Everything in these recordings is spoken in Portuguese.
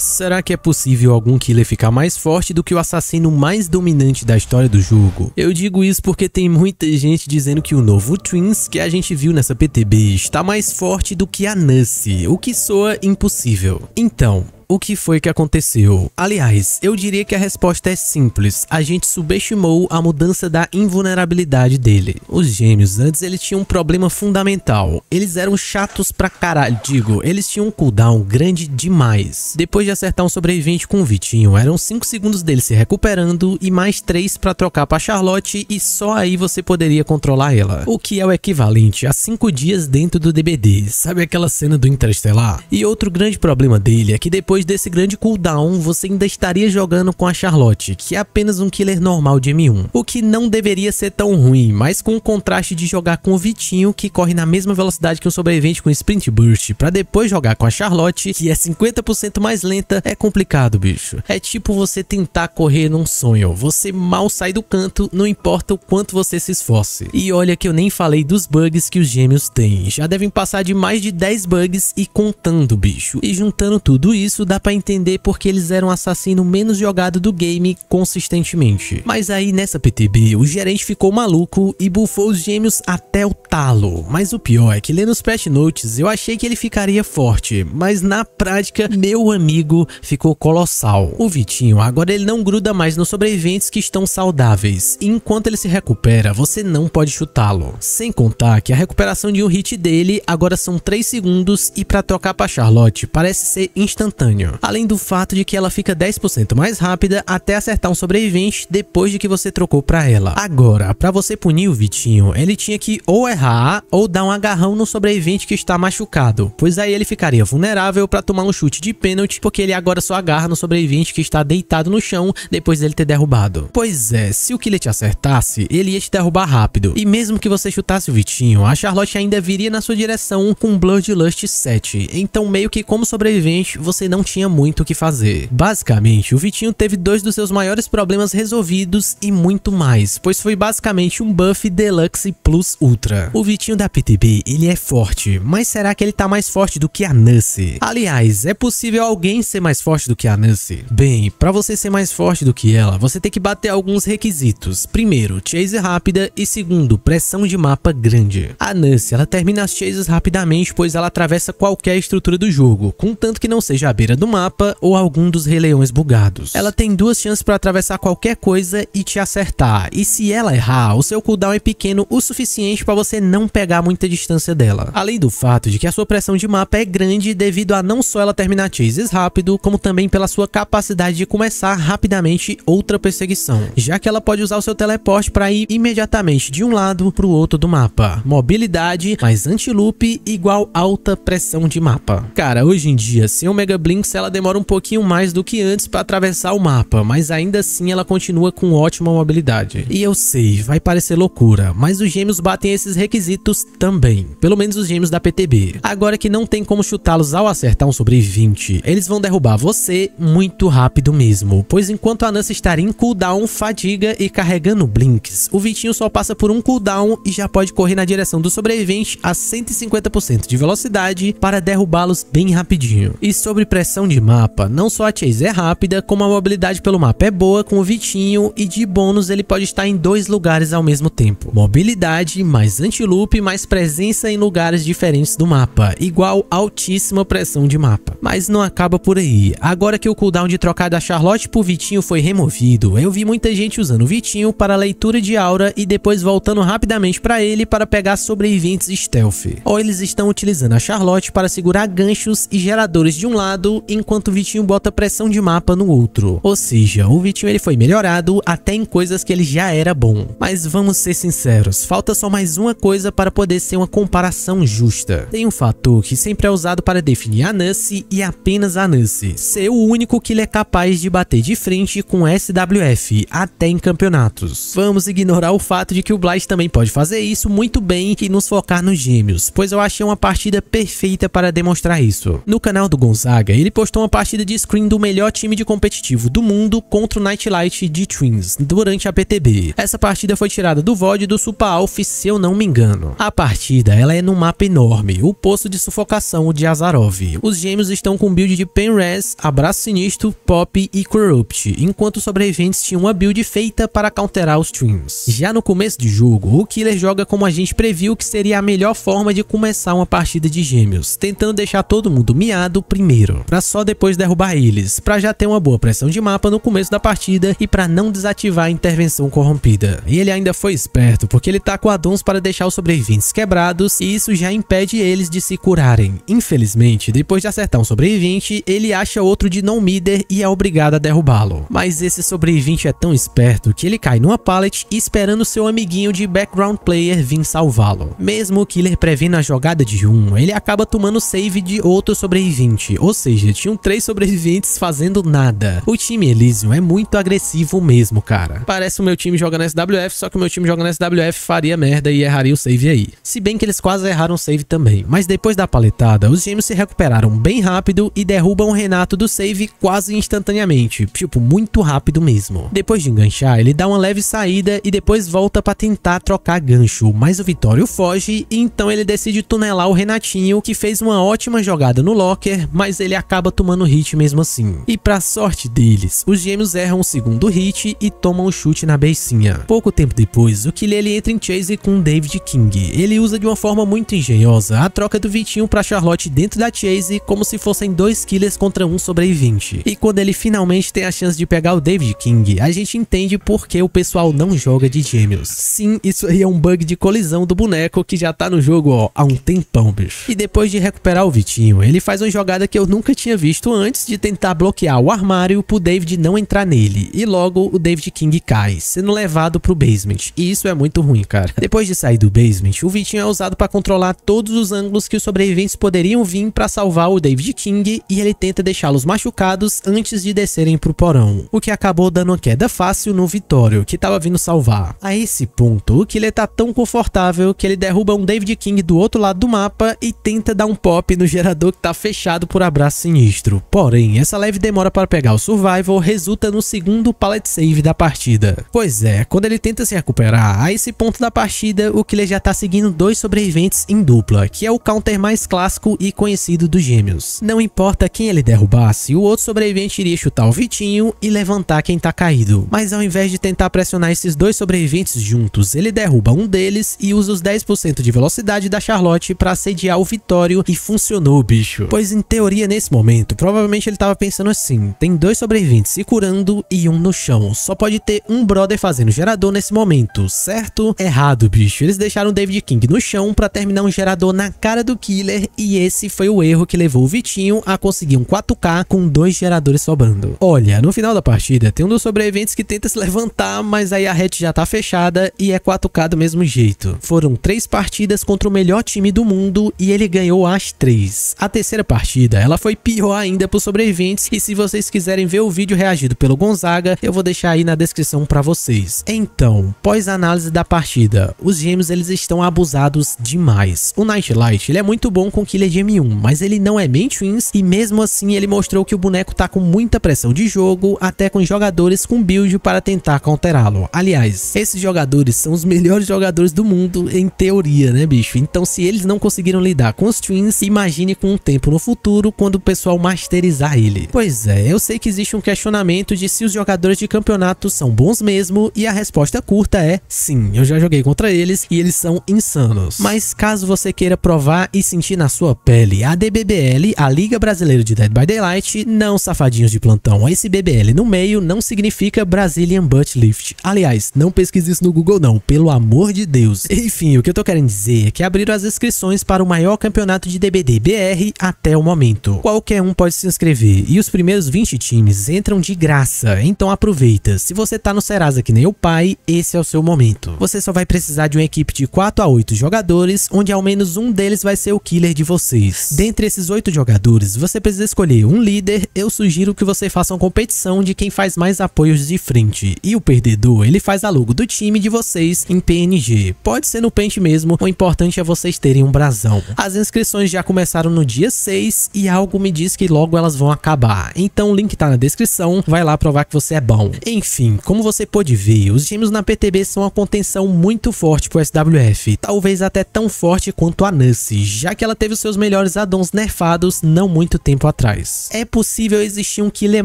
Será que é possível algum killer ficar mais forte do que o assassino mais dominante da história do jogo? Eu digo isso porque tem muita gente dizendo que o novo Twins que a gente viu nessa PTB está mais forte do que a Nancy, o que soa impossível. Então, o que foi que aconteceu? Aliás, eu diria que a resposta é simples. A gente subestimou a mudança da invulnerabilidade dele. Os gêmeos antes eles tinham um problema fundamental. Eles eram chatos pra caralho. Digo, eles tinham um cooldown grande demais. Depois de acertar um sobrevivente com o Vitinho, eram 5 segundos dele se recuperando e mais 3 para trocar pra Charlotte e só aí você poderia controlar ela. O que é o equivalente a 5 dias dentro do DBD. Sabe aquela cena do Interestelar? E outro grande problema dele é que depois depois desse grande cooldown, você ainda estaria jogando com a Charlotte, que é apenas um killer normal de M1. O que não deveria ser tão ruim, mas com o contraste de jogar com o Vitinho, que corre na mesma velocidade que um sobrevivente com Sprint Burst, para depois jogar com a Charlotte, que é 50% mais lenta, é complicado, bicho. É tipo você tentar correr num sonho, você mal sai do canto, não importa o quanto você se esforce. E olha que eu nem falei dos bugs que os gêmeos têm, já devem passar de mais de 10 bugs e contando, bicho. E juntando tudo isso, dá para entender porque eles eram o assassino menos jogado do game consistentemente. Mas aí nessa PTB, o gerente ficou maluco e bufou os gêmeos até o talo. Mas o pior é que lendo os patch notes, eu achei que ele ficaria forte, mas na prática, meu amigo ficou colossal. O Vitinho agora ele não gruda mais nos sobreviventes que estão saudáveis, e enquanto ele se recupera, você não pode chutá-lo. Sem contar que a recuperação de um hit dele agora são 3 segundos e para trocar para Charlotte parece ser instantâneo. Além do fato de que ela fica 10% mais rápida até acertar um sobrevivente depois de que você trocou pra ela. Agora, pra você punir o Vitinho, ele tinha que ou errar ou dar um agarrão no sobrevivente que está machucado, pois aí ele ficaria vulnerável pra tomar um chute de pênalti, porque ele agora só agarra no sobrevivente que está deitado no chão depois dele ter derrubado. Pois é, se o Killer te acertasse, ele ia te derrubar rápido, e mesmo que você chutasse o Vitinho, a Charlotte ainda viria na sua direção com Bloodlust 7, então meio que como sobrevivente você não tinha muito o que fazer. Basicamente, o Vitinho teve dois dos seus maiores problemas resolvidos e muito mais, pois foi basicamente um buff Deluxe Plus Ultra. O Vitinho da PTB, ele é forte, mas será que ele tá mais forte do que a Nancy? Aliás, é possível alguém ser mais forte do que a Nancy? Bem, para você ser mais forte do que ela, você tem que bater alguns requisitos. Primeiro, chase rápida e segundo, pressão de mapa grande. A Nancy, ela termina as chases rapidamente, pois ela atravessa qualquer estrutura do jogo, contanto que não seja a beira beira do mapa ou algum dos releões bugados. Ela tem duas chances para atravessar qualquer coisa e te acertar, e se ela errar, o seu cooldown é pequeno o suficiente para você não pegar muita distância dela. Além do fato de que a sua pressão de mapa é grande devido a não só ela terminar chases rápido, como também pela sua capacidade de começar rapidamente outra perseguição, já que ela pode usar o seu teleporte para ir imediatamente de um lado para o outro do mapa. Mobilidade mais anti-loop igual alta pressão de mapa. Cara, hoje em dia, sem o Mega Blink Lynx ela demora um pouquinho mais do que antes para atravessar o mapa, mas ainda assim ela continua com ótima mobilidade. E eu sei, vai parecer loucura, mas os gêmeos batem esses requisitos também, pelo menos os gêmeos da PTB. Agora que não tem como chutá-los ao acertar um sobre 20, eles vão derrubar você muito rápido mesmo, pois enquanto a Nancy estar em cooldown, fadiga e carregando blinks, o Vitinho só passa por um cooldown e já pode correr na direção do sobrevivente a 150% de velocidade para derrubá-los bem rapidinho. E sobre pressão Progressão de mapa. Não só a chase é rápida, como a mobilidade pelo mapa é boa com o Vitinho e de bônus ele pode estar em dois lugares ao mesmo tempo. Mobilidade, mais anti-loop, mais presença em lugares diferentes do mapa, igual altíssima pressão de mapa. Mas não acaba por aí. Agora que o cooldown de trocar da Charlotte pro Vitinho foi removido, eu vi muita gente usando o Vitinho para leitura de aura e depois voltando rapidamente para ele para pegar sobreviventes stealth. Ou eles estão utilizando a Charlotte para segurar ganchos e geradores de um lado enquanto o Vitinho bota pressão de mapa no outro. Ou seja, o Vitinho ele foi melhorado até em coisas que ele já era bom. Mas vamos ser sinceros, falta só mais uma coisa para poder ser uma comparação justa. Tem um fator que sempre é usado para definir a Nancy e apenas a Nancy, ser o único que ele é capaz de bater de frente com SWF, até em campeonatos. Vamos ignorar o fato de que o Blight também pode fazer isso muito bem e nos focar nos gêmeos, pois eu achei uma partida perfeita para demonstrar isso. No canal do Gonzaga, ele ele postou uma partida de screen do melhor time de competitivo do mundo contra o Nightlight de Twins durante a PTB. Essa partida foi tirada do VOD do Supa Alpha, se eu não me engano. A partida ela é num mapa enorme, o poço de sufocação o de Azarov. Os gêmeos estão com build de Penrez, Abraço Sinistro, Pop e Corrupt, enquanto os sobreviventes tinham uma build feita para counterar os Twins. Já no começo do jogo, o Killer joga como a gente previu que seria a melhor forma de começar uma partida de gêmeos, tentando deixar todo mundo miado primeiro. Pra mas só depois derrubar eles, para já ter uma boa pressão de mapa no começo da partida e para não desativar a intervenção corrompida. E ele ainda foi esperto, porque ele tá com addons para deixar os sobreviventes quebrados e isso já impede eles de se curarem. Infelizmente, depois de acertar um sobrevivente, ele acha outro de non-mider e é obrigado a derrubá-lo. Mas esse sobrevivente é tão esperto que ele cai numa pallet esperando seu amiguinho de background player vir salvá-lo. Mesmo o killer prevendo a jogada de um, ele acaba tomando save de outro sobrevivente, ou seja, média, tinham três sobreviventes fazendo nada. O time Elysium é muito agressivo mesmo, cara. Parece o meu time jogando SWF, só que o meu time jogando SWF faria merda e erraria o save aí. Se bem que eles quase erraram o save também. Mas depois da paletada, os gêmeos se recuperaram bem rápido e derrubam o Renato do save quase instantaneamente. Tipo, muito rápido mesmo. Depois de enganchar, ele dá uma leve saída e depois volta pra tentar trocar gancho. Mas o Vitório foge e então ele decide tunelar o Renatinho, que fez uma ótima jogada no locker, mas ele acaba acaba tomando hit mesmo assim. E pra sorte deles, os gêmeos erram o segundo hit e tomam o um chute na beicinha. Pouco tempo depois, o Kilele entra em chase com o David King. Ele usa de uma forma muito engenhosa a troca do Vitinho pra Charlotte dentro da chase como se fossem dois killers contra um sobrevivente. E quando ele finalmente tem a chance de pegar o David King, a gente entende por que o pessoal não joga de gêmeos. Sim, isso aí é um bug de colisão do boneco que já tá no jogo ó, há um tempão, bicho. E depois de recuperar o Vitinho, ele faz uma jogada que eu nunca tinha visto antes de tentar bloquear o armário pro David não entrar nele, e logo o David King cai, sendo levado pro basement, e isso é muito ruim, cara. Depois de sair do basement, o Vitinho é usado para controlar todos os ângulos que os sobreviventes poderiam vir para salvar o David King, e ele tenta deixá-los machucados antes de descerem pro porão, o que acabou dando uma queda fácil no Vitório, que tava vindo salvar. A esse ponto, o Killer tá tão confortável que ele derruba um David King do outro lado do mapa e tenta dar um pop no gerador que tá fechado por abraço sinistro. Porém, essa leve demora para pegar o survival resulta no segundo pallet save da partida. Pois é, quando ele tenta se recuperar, a esse ponto da partida, o Killer já tá seguindo dois sobreviventes em dupla, que é o counter mais clássico e conhecido dos gêmeos. Não importa quem ele derrubasse, o outro sobrevivente iria chutar o Vitinho e levantar quem tá caído. Mas ao invés de tentar pressionar esses dois sobreviventes juntos, ele derruba um deles e usa os 10% de velocidade da Charlotte para assediar o Vitório e funcionou, o bicho. Pois em teoria, nesse momento, momento, provavelmente ele estava pensando assim: tem dois sobreviventes se curando e um no chão. Só pode ter um brother fazendo gerador nesse momento, certo? Errado, bicho. Eles deixaram David King no chão para terminar um gerador na cara do killer e esse foi o erro que levou o Vitinho a conseguir um 4K com dois geradores sobrando. Olha, no final da partida tem um dos sobreviventes que tenta se levantar, mas aí a hatch já tá fechada e é 4K do mesmo jeito. Foram três partidas contra o melhor time do mundo e ele ganhou as três. A terceira partida, ela foi pior ainda para os sobreviventes. E se vocês quiserem ver o vídeo reagido pelo Gonzaga, eu vou deixar aí na descrição para vocês. Então, pós análise da partida, os gêmeos eles estão abusados demais. O Nightlight ele é muito bom com Killer de M1, mas ele não é main twins e mesmo assim ele mostrou que o boneco tá com muita pressão de jogo, até com jogadores com build para tentar counterá-lo. Aliás, esses jogadores são os melhores jogadores do mundo em teoria, né bicho? Então se eles não conseguiram lidar com os twins, imagine com o um tempo no futuro quando o pessoal pessoal masterizar ele. Pois é, eu sei que existe um questionamento de se os jogadores de campeonato são bons mesmo e a resposta curta é sim, eu já joguei contra eles e eles são insanos. Mas caso você queira provar e sentir na sua pele a DBBL, a Liga Brasileira de Dead by Daylight, não safadinhos de plantão, esse BBL no meio não significa Brazilian Butt Lift. Aliás, não pesquise isso no Google não, pelo amor de Deus. Enfim, o que eu tô querendo dizer é que abriram as inscrições para o maior campeonato de DBD BR até o momento. Qualquer qualquer um pode se inscrever e os primeiros 20 times entram de graça, então aproveita. Se você tá no Serasa que nem o pai, esse é o seu momento. Você só vai precisar de uma equipe de 4 a 8 jogadores, onde ao menos um deles vai ser o killer de vocês. Dentre esses 8 jogadores, você precisa escolher um líder, eu sugiro que você faça uma competição de quem faz mais apoios de frente, e o perdedor ele faz a logo do time de vocês em PNG. Pode ser no pente mesmo, o importante é vocês terem um brasão. As inscrições já começaram no dia 6 e algo me diz que logo elas vão acabar. Então o link tá na descrição, vai lá provar que você é bom. Enfim, como você pode ver, os gêmeos na PTB são uma contenção muito forte pro SWF, talvez até tão forte quanto a Nancy, já que ela teve os seus melhores addons nerfados não muito tempo atrás. É possível existir um killer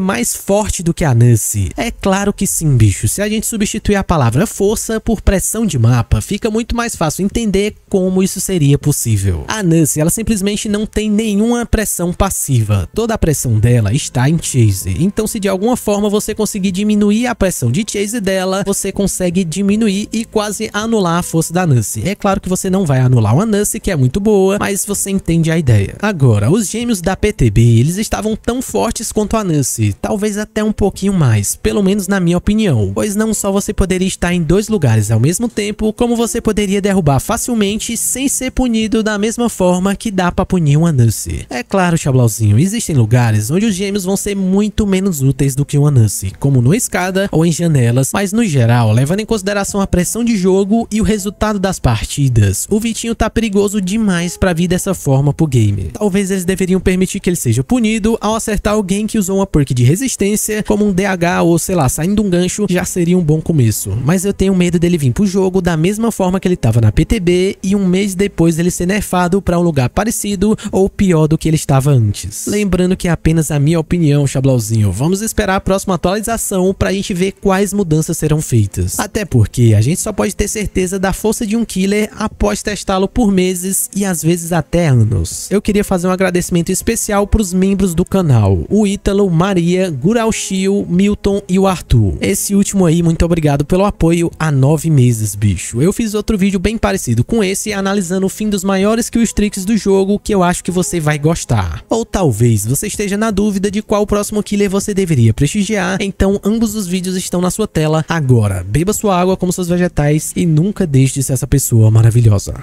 mais forte do que a Nancy? É claro que sim, bicho. Se a gente substituir a palavra força por pressão de mapa, fica muito mais fácil entender como isso seria possível. A Nancy, ela simplesmente não tem nenhuma pressão passiva toda a pressão dela está em Chase. Então se de alguma forma você conseguir diminuir a pressão de Chase dela, você consegue diminuir e quase anular a força da Nancy. É claro que você não vai anular uma Nancy, que é muito boa, mas você entende a ideia. Agora, os gêmeos da PTB, eles estavam tão fortes quanto a Nancy, talvez até um pouquinho mais, pelo menos na minha opinião, pois não só você poderia estar em dois lugares ao mesmo tempo, como você poderia derrubar facilmente sem ser punido da mesma forma que dá pra punir uma Nancy. É claro, Chablauzinho, sozinho. Existem lugares onde os gêmeos vão ser muito menos úteis do que uma Nancy, como numa escada ou em janelas, mas no geral, levando em consideração a pressão de jogo e o resultado das partidas, o Vitinho tá perigoso demais para vir dessa forma pro game. Talvez eles deveriam permitir que ele seja punido ao acertar alguém que usou uma perk de resistência, como um DH ou sei lá, saindo um gancho, já seria um bom começo. Mas eu tenho medo dele vir pro jogo da mesma forma que ele tava na PTB e um mês depois ele ser nerfado para um lugar parecido ou pior do que ele estava antes. Lembrando que é apenas a minha opinião, Chablauzinho. Vamos esperar a próxima atualização pra gente ver quais mudanças serão feitas. Até porque a gente só pode ter certeza da força de um killer após testá-lo por meses e às vezes até anos. Eu queria fazer um agradecimento especial pros membros do canal, o Ítalo, Maria, Guralchio, Milton e o Arthur. Esse último aí, muito obrigado pelo apoio há nove meses, bicho. Eu fiz outro vídeo bem parecido com esse, analisando o fim dos maiores killstreaks do jogo que eu acho que você vai gostar. Ou tal Talvez você esteja na dúvida de qual próximo killer você deveria prestigiar, então ambos os vídeos estão na sua tela agora. Beba sua água como seus vegetais e nunca deixe de ser essa pessoa maravilhosa.